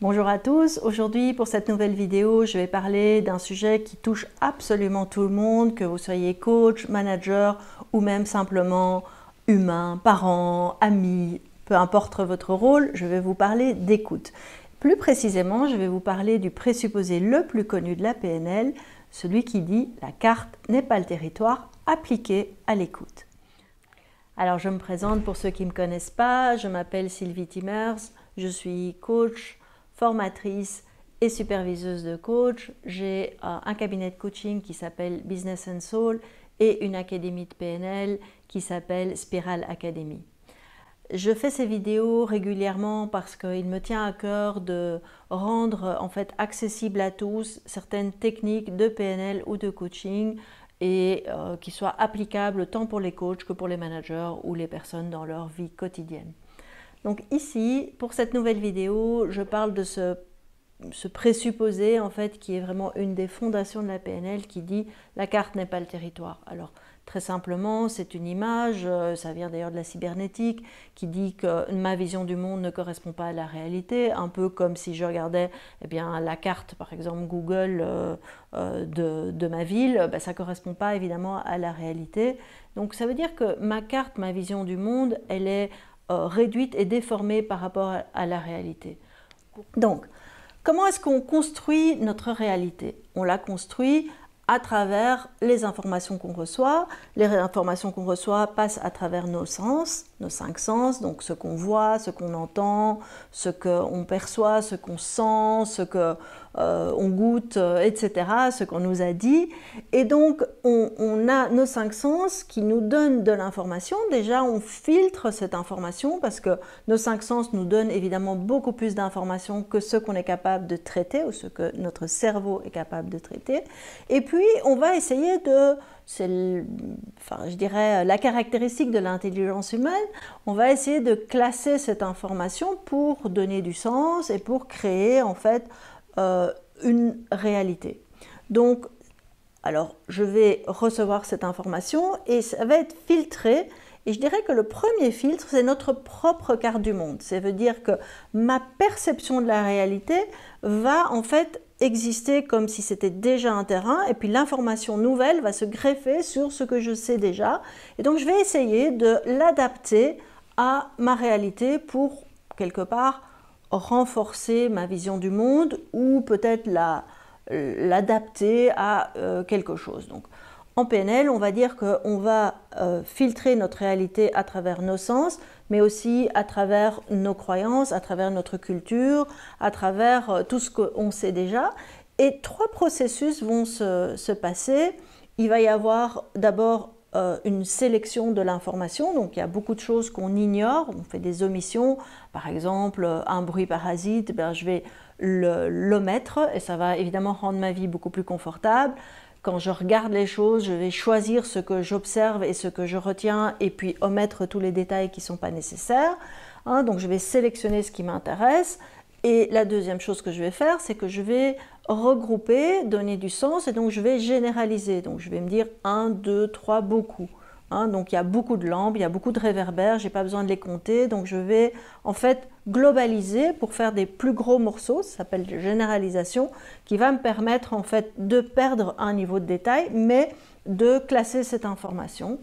Bonjour à tous, aujourd'hui pour cette nouvelle vidéo je vais parler d'un sujet qui touche absolument tout le monde, que vous soyez coach, manager ou même simplement humain, parent, ami, peu importe votre rôle, je vais vous parler d'écoute. Plus précisément je vais vous parler du présupposé le plus connu de la PNL, celui qui dit la carte n'est pas le territoire appliqué à l'écoute. Alors je me présente pour ceux qui ne me connaissent pas, je m'appelle Sylvie Timmers, je suis coach, formatrice et superviseuse de coach. J'ai euh, un cabinet de coaching qui s'appelle Business and Soul et une académie de PNL qui s'appelle Spiral Academy. Je fais ces vidéos régulièrement parce qu'il me tient à cœur de rendre en fait accessible à tous certaines techniques de PNL ou de coaching et euh, qui soient applicables tant pour les coachs que pour les managers ou les personnes dans leur vie quotidienne. Donc ici, pour cette nouvelle vidéo, je parle de ce, présupposé en fait qui est vraiment une des fondations de la PNL qui dit la carte n'est pas le territoire. Alors très simplement, c'est une image, euh, ça vient d'ailleurs de la cybernétique, qui dit que ma vision du monde ne correspond pas à la réalité, un peu comme si je regardais eh bien, la carte, par exemple Google euh, euh, de, ma ville, bah, ça ne correspond pas évidemment à la réalité. Donc ça veut dire que ma carte, ma vision du monde, elle est euh, réduite et déformée par rapport à la réalité. Donc, comment est-ce qu'on construit notre réalité On la construit à travers les informations qu'on reçoit. Les informations qu'on reçoit passent à travers nos sens, nos cinq sens, donc ce qu'on voit, ce qu'on entend, ce qu'on perçoit, ce qu'on sent, ce qu'on euh, goûte, euh, etc., ce qu'on nous a dit. Et donc, on, on, a nos cinq sens qui nous donnent de l'information. Déjà, on filtre cette information parce que nos cinq sens nous donnent évidemment beaucoup plus d'informations que ce qu'on est capable de traiter ou ce que notre cerveau est capable de traiter. Et puis, on va essayer de, c'est, enfin, je dirais, la caractéristique de l'intelligence humaine, on va essayer de classer cette information pour donner du sens et pour créer, en fait, euh, une réalité. Donc, alors, je vais recevoir cette information et ça va être filtré. Et je dirais que le premier filtre, c'est notre propre carte du monde. Ça veut dire que ma perception de la réalité va en fait exister comme si c'était déjà un terrain, et puis l'information nouvelle va se greffer sur ce que je sais déjà. Et donc je vais essayer de l'adapter à ma réalité pour, quelque part, renforcer ma vision du monde ou peut-être l'adapter à euh, quelque chose. Donc en PNL, on va dire qu'on va euh, filtrer notre réalité à travers nos sens, mais aussi à travers nos croyances, à travers notre culture, à travers euh, tout ce qu'on sait déjà. Et trois processus vont se, passer. Il va y avoir d'abord euh, une sélection de l'information, donc il y a beaucoup de choses qu'on ignore, on fait des omissions, par exemple un bruit parasite, eh ben, je vais l'omettre et ça va évidemment rendre ma vie beaucoup plus confortable. Quand je regarde les choses, je vais choisir ce que j'observe et ce que je retiens et puis omettre tous les détails qui ne sont pas nécessaires. Hein. donc je vais sélectionner ce qui m'intéresse. Et la deuxième chose que je vais faire, c'est que je vais regrouper, donner du sens, et donc je vais généraliser. Donc je vais me dire 1, 2, 3, beaucoup. Hein. donc il y a beaucoup de lampes, il y a beaucoup de réverbères, j'ai pas besoin de les compter, donc je vais en fait globaliser pour faire des plus gros morceaux, ça s'appelle généralisation, qui va me permettre en fait de perdre un niveau de détail, mais de classer cette information.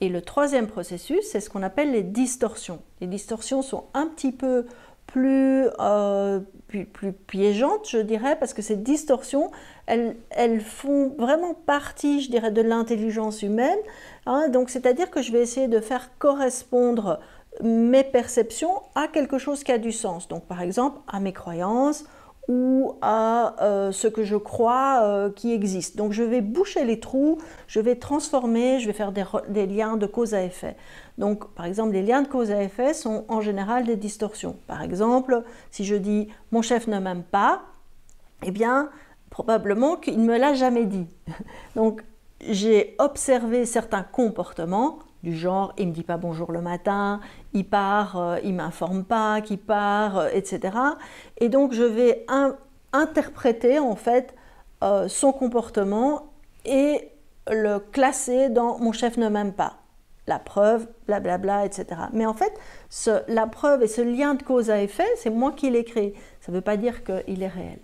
Et le troisième processus, c'est ce qu'on appelle les distorsions. Les distorsions sont un petit peu plus, euh, plus, piégeantes, je dirais, parce que ces distorsions, elles, font vraiment partie, je dirais, de l'intelligence humaine. Hein. donc, c'est-à-dire que je vais essayer de faire correspondre mes perceptions à quelque chose qui a du sens. Donc par exemple à mes croyances ou à euh, ce que je crois euh, qui existe. Donc je vais boucher les trous, je vais transformer, je vais faire des, des, liens de cause à effet. Donc par exemple, les liens de cause à effet sont en général des distorsions. Par exemple, si je dis mon chef ne m'aime pas, eh bien probablement qu'il ne me l'a jamais dit. Donc j'ai observé certains comportements du genre il me dit pas bonjour le matin, il part, euh, il m'informe pas qu'il part, euh, etc. Et donc je vais interpréter en fait euh, son comportement et le classer dans mon chef ne m'aime pas. La preuve, blablabla, bla bla, etc. Mais en fait, la preuve et ce lien de cause à effet, c'est moi qui l'ai créé. Ça ne veut pas dire qu'il est réel.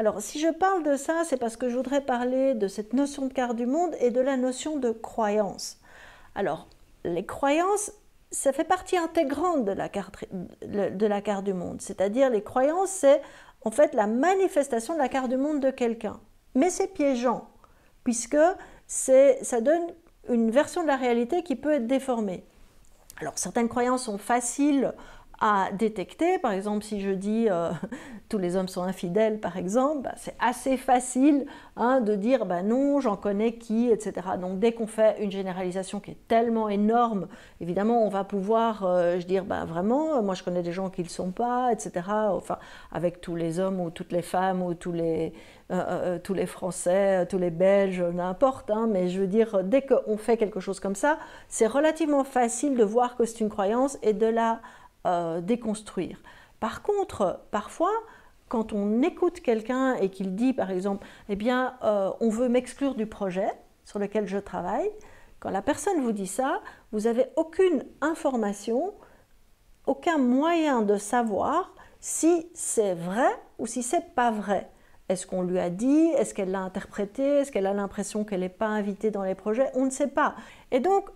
Alors, si je parle de ça, c'est parce que je voudrais parler de cette notion de quart du monde et de la notion de croyance. Alors, les croyances, ça fait partie intégrante de la carte, du monde. C'est-à-dire, les croyances, c'est en fait la manifestation de la carte du monde de quelqu'un. Mais c'est piégeant, puisque ça donne une version de la réalité qui peut être déformée. Alors, certaines croyances sont faciles à détecter. Par exemple, si je dis euh, tous les hommes sont infidèles, par exemple, bah, c'est assez facile hein, de dire bah non, j'en connais qui, etc. Donc dès qu'on fait une généralisation qui est tellement énorme, évidemment, on va pouvoir, euh, je dire ben vraiment, euh, moi je connais des gens qui ne le sont pas, etc. Enfin, avec tous les hommes ou toutes les femmes ou tous les tous les Français, tous les Belges, n'importe. Hein. mais je veux dire, dès qu'on fait quelque chose comme ça, c'est relativement facile de voir que c'est une croyance et de la euh, déconstruire. Par contre, parfois, quand on écoute quelqu'un et qu'il dit, par exemple, eh bien, euh, on veut m'exclure du projet sur lequel je travaille, quand la personne vous dit ça, vous n'avez aucune information, aucun moyen de savoir si c'est vrai ou si c'est pas vrai. Est-ce qu'on lui a dit Est-ce qu'elle l'a interprété Est-ce qu'elle a l'impression qu'elle n'est pas invitée dans les projets On ne sait pas. Et donc,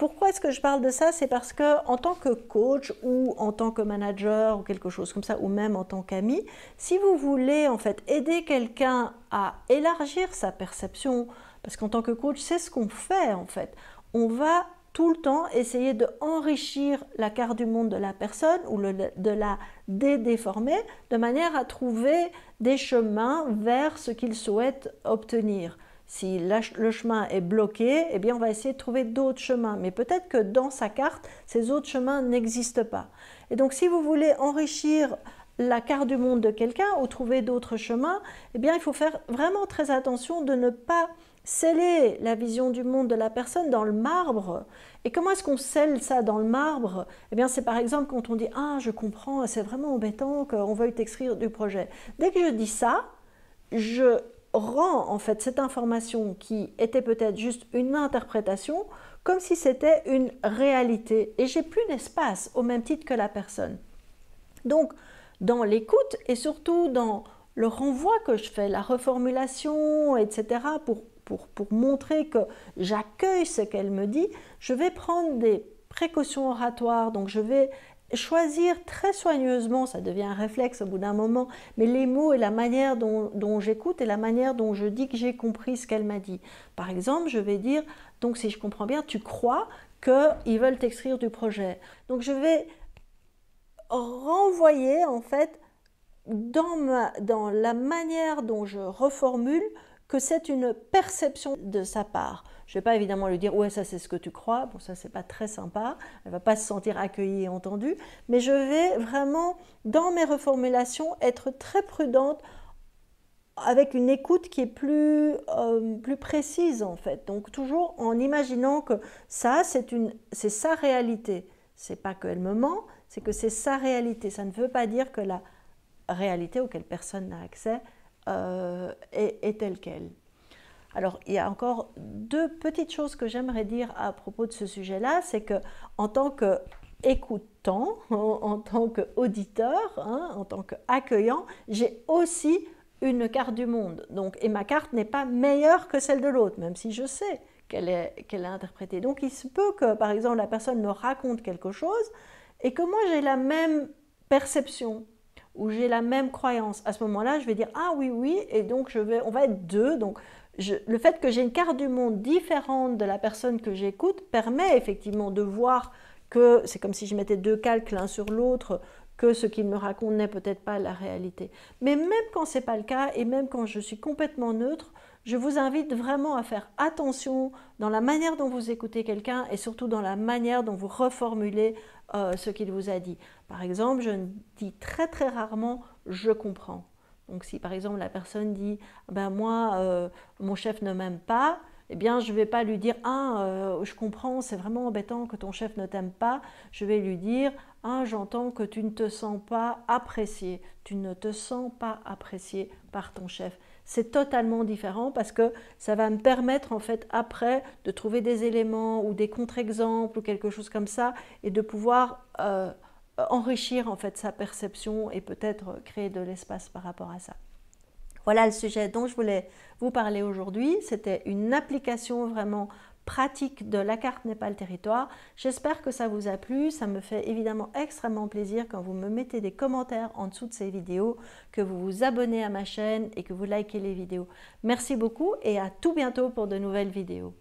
pourquoi est-ce que je parle de ça C'est parce que en tant que coach ou en tant que manager ou quelque chose comme ça, ou même en tant qu'ami, si vous voulez en fait aider quelqu'un à élargir sa perception, parce qu'en tant que coach, c'est ce qu'on fait en fait. On va tout le temps essayer de enrichir la carte du monde de la personne ou de la dé-déformer de manière à trouver des chemins vers ce qu'il souhaite obtenir. Si le chemin est bloqué, eh bien on va essayer de trouver d'autres chemins. Mais peut-être que dans sa carte, ces autres chemins n'existent pas. Et donc si vous voulez enrichir la carte du monde de quelqu'un ou trouver d'autres chemins, eh bien il faut faire vraiment très attention de ne pas sceller la vision du monde de la personne dans le marbre. Et comment est-ce qu'on scelle ça dans le marbre Eh bien, c'est par exemple quand on dit Ah, je comprends, c'est vraiment embêtant qu'on veuille t'excrire du projet. Dès que je dis ça, je rend en fait cette information qui était peut-être juste une interprétation comme si c'était une réalité et j'ai plus d'espace au même titre que la personne. Donc dans l'écoute et surtout dans le renvoi que je fais, la reformulation, etc., pour, pour montrer que j'accueille ce qu'elle me dit, je vais prendre des précautions oratoires, donc je vais choisir très soigneusement, ça devient un réflexe au bout d'un moment, mais les mots et la manière dont, j'écoute et la manière dont je dis que j'ai compris ce qu'elle m'a dit. Par exemple, je vais dire, donc si je comprends bien, tu crois qu'ils veulent t'excrire du projet. Donc je vais renvoyer en fait dans la manière dont je reformule que c'est une perception de sa part. Je ne vais pas évidemment lui dire ouais ça c'est ce que tu crois, bon ça c'est pas très sympa, elle ne va pas se sentir accueillie et entendue, mais je vais vraiment dans mes reformulations être très prudente avec une écoute qui est plus, euh, plus précise en fait. Donc toujours en imaginant que ça c'est une c'est sa réalité, c'est pas qu'elle me ment, c'est que c'est sa réalité. Ça ne veut pas dire que la réalité auquel personne n'a accès euh, est telle qu'elle. Alors, il y a encore deux petites choses que j'aimerais dire à propos de ce sujet-là, c'est que en tant qu'écoutant, en, tant qu'auditeur, hein, en tant qu'accueillant, j'ai aussi une carte du monde. Donc, et ma carte n'est pas meilleure que celle de l'autre, même si je sais qu'elle est, qu'elle est interprétée. Donc, il se peut que, par exemple, la personne me raconte quelque chose et que moi, j'ai la même perception ou j'ai la même croyance. À ce moment-là, je vais dire ah oui oui et donc je vais, on va être deux. Donc le fait que j'ai une carte du monde différente de la personne que j'écoute permet effectivement de voir que c'est comme si je mettais deux calques l'un sur l'autre, que ce qu'il me raconte n'est peut-être pas la réalité. Mais même quand ce n'est pas le cas, et même quand je suis complètement neutre, je vous invite vraiment à faire attention dans la manière dont vous écoutez quelqu'un et surtout dans la manière dont vous reformulez euh, ce qu'il vous a dit. Par exemple, je dis très très rarement « je comprends ». Donc si par exemple la personne dit ben moi euh, mon chef ne m'aime pas, eh bien je ne vais pas lui dire ah euh, je comprends c'est vraiment embêtant que ton chef ne t'aime pas. Je vais lui dire ah j'entends que tu ne te sens pas apprécié, tu ne te sens pas apprécié par ton chef. C'est totalement différent parce que ça va me permettre en fait après de trouver des éléments ou des contre-exemples ou quelque chose comme ça et de pouvoir euh, enrichir en fait sa perception et peut-être créer de l'espace par rapport à ça. Voilà le sujet dont je voulais vous parler aujourd'hui. C'était une application vraiment pratique de la carte népal territoire. J'espère que ça vous a plu. Ça me fait évidemment extrêmement plaisir quand vous me mettez des commentaires en dessous de ces vidéos, que vous vous abonnez à ma chaîne et que vous likez les vidéos. Merci beaucoup et à tout bientôt pour de nouvelles vidéos.